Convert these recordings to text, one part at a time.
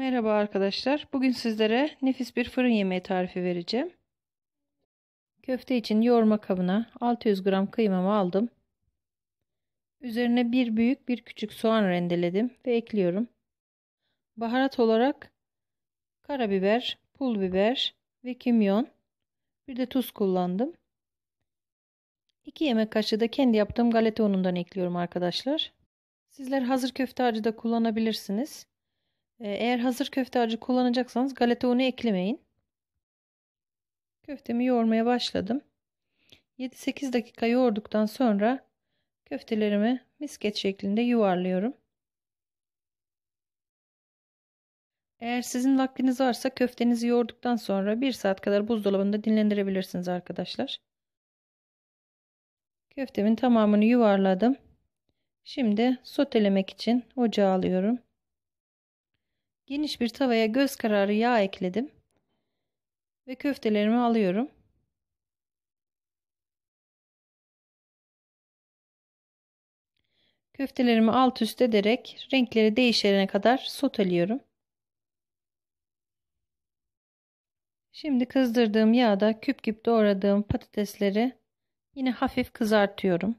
Merhaba arkadaşlar. Bugün sizlere nefis bir fırın yemeği tarifi vereceğim. Köfte için yoğurma kabına 600 gram kıymamı aldım. Üzerine bir büyük bir küçük soğan rendeledim ve ekliyorum. Baharat olarak karabiber, pul biber ve kimyon bir de tuz kullandım. 2 yemek kaşığı da kendi yaptığım galeta unundan ekliyorum arkadaşlar. Sizler hazır köfte acı da kullanabilirsiniz. Ee, eğer hazır köfte acı kullanacaksanız galeta unu eklemeyin. Köftemi yoğurmaya başladım. 7-8 dakika yoğurduktan sonra köftelerimi misket şeklinde yuvarlıyorum. Eğer sizin vaktiniz varsa köftenizi yoğurduktan sonra 1 saat kadar buzdolabında dinlendirebilirsiniz arkadaşlar. Köftemin tamamını yuvarladım. Şimdi sotelemek için ocağa alıyorum. Geniş bir tavaya göz kararı yağ ekledim ve köftelerimi alıyorum. Köftelerimi alt üst ederek renkleri değişene kadar soteliyorum. Şimdi kızdırdığım yağda küp küp doğradığım patatesleri yine hafif kızartıyorum.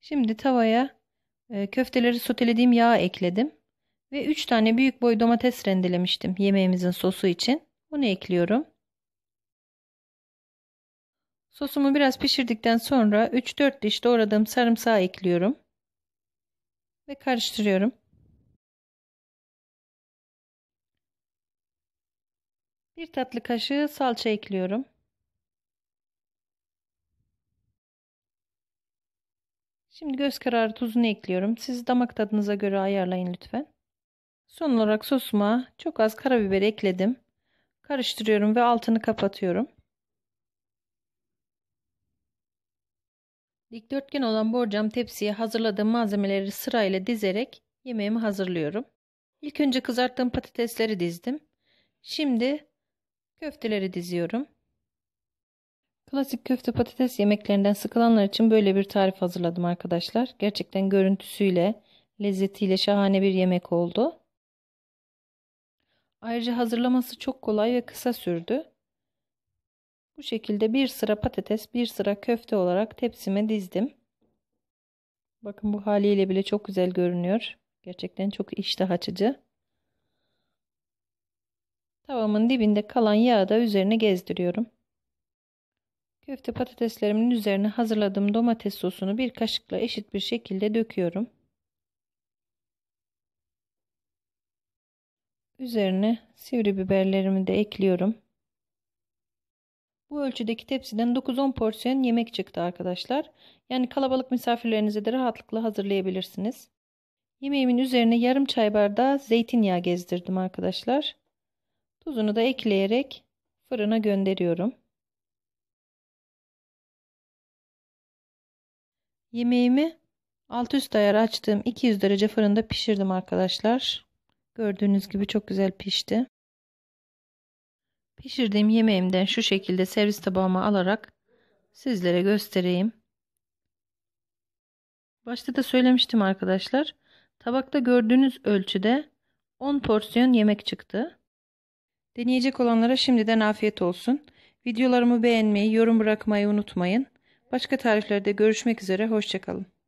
Şimdi tavaya e, köfteleri sotelediğim yağ ekledim. Ve 3 tane büyük boy domates rendelemiştim yemeğimizin sosu için. Bunu ekliyorum. Sosumu biraz pişirdikten sonra 3-4 diş doğradığım sarımsağı ekliyorum. Ve karıştırıyorum. Bir tatlı kaşığı salça ekliyorum. Şimdi göz kararı tuzunu ekliyorum. Siz damak tadınıza göre ayarlayın lütfen. Son olarak sosuma çok az karabiber ekledim. Karıştırıyorum ve altını kapatıyorum. Dikdörtgen olan borcam tepsiye hazırladığım malzemeleri sırayla dizerek yemeğimi hazırlıyorum. İlk önce kızarttığım patatesleri dizdim. Şimdi köfteleri diziyorum. Klasik köfte patates yemeklerinden sıkılanlar için böyle bir tarif hazırladım arkadaşlar. Gerçekten görüntüsüyle, lezzetiyle şahane bir yemek oldu. Ayrıca hazırlaması çok kolay ve kısa sürdü. Bu şekilde bir sıra patates, bir sıra köfte olarak tepsime dizdim. Bakın bu haliyle bile çok güzel görünüyor. Gerçekten çok iştah açıcı. Tavamın dibinde kalan yağı da üzerine gezdiriyorum. Köfte patateslerimin üzerine hazırladığım domates sosunu bir kaşıkla eşit bir şekilde döküyorum. Üzerine sivri biberlerimi de ekliyorum. Bu ölçüdeki tepsiden 9-10 porsiyon yemek çıktı arkadaşlar. Yani kalabalık misafirlerinize de rahatlıkla hazırlayabilirsiniz. Yemeğimin üzerine yarım çay bardağı zeytinyağı gezdirdim arkadaşlar. Tuzunu da ekleyerek fırına gönderiyorum. Yemeğimi alt üst ayar açtığım 200 derece fırında pişirdim arkadaşlar. Gördüğünüz gibi çok güzel pişti. Pişirdiğim yemeğimden şu şekilde servis tabağıma alarak sizlere göstereyim. Başta da söylemiştim arkadaşlar. Tabakta gördüğünüz ölçüde 10 porsiyon yemek çıktı. Deneyecek olanlara şimdiden afiyet olsun. Videolarımı beğenmeyi, yorum bırakmayı unutmayın. Başka tariflerde görüşmek üzere, hoşçakalın.